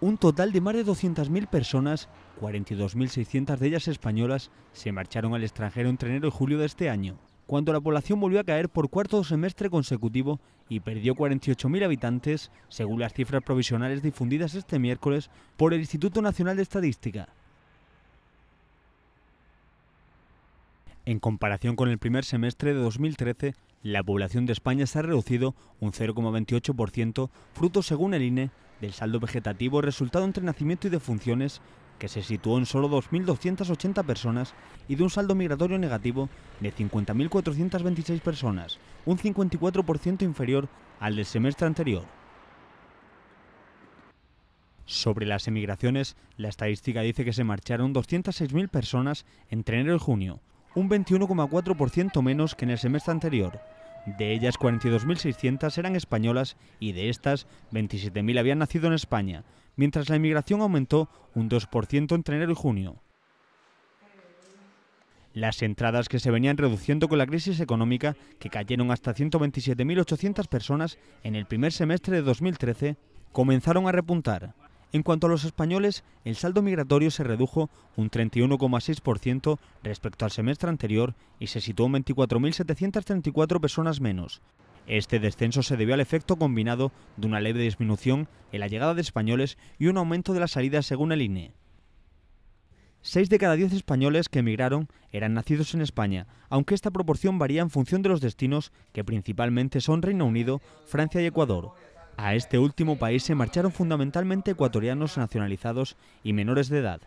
un total de más de 200.000 personas, 42.600 de ellas españolas, se marcharon al extranjero entre enero y julio de este año, cuando la población volvió a caer por cuarto semestre consecutivo y perdió 48.000 habitantes, según las cifras provisionales difundidas este miércoles por el Instituto Nacional de Estadística. En comparación con el primer semestre de 2013, la población de España se ha reducido un 0,28%, fruto, según el INE, del saldo vegetativo resultado entre nacimiento y defunciones, que se situó en solo 2.280 personas, y de un saldo migratorio negativo de 50.426 personas, un 54% inferior al del semestre anterior. Sobre las emigraciones, la estadística dice que se marcharon 206.000 personas entre enero y junio, un 21,4% menos que en el semestre anterior. De ellas, 42.600 eran españolas y de estas, 27.000 habían nacido en España, mientras la inmigración aumentó un 2% entre enero y junio. Las entradas que se venían reduciendo con la crisis económica, que cayeron hasta 127.800 personas en el primer semestre de 2013, comenzaron a repuntar. En cuanto a los españoles, el saldo migratorio se redujo un 31,6% respecto al semestre anterior y se situó en 24.734 personas menos. Este descenso se debió al efecto combinado de una leve disminución en la llegada de españoles y un aumento de las salidas según el INE. Seis de cada diez españoles que emigraron eran nacidos en España, aunque esta proporción varía en función de los destinos, que principalmente son Reino Unido, Francia y Ecuador. A este último país se marcharon fundamentalmente ecuatorianos nacionalizados y menores de edad.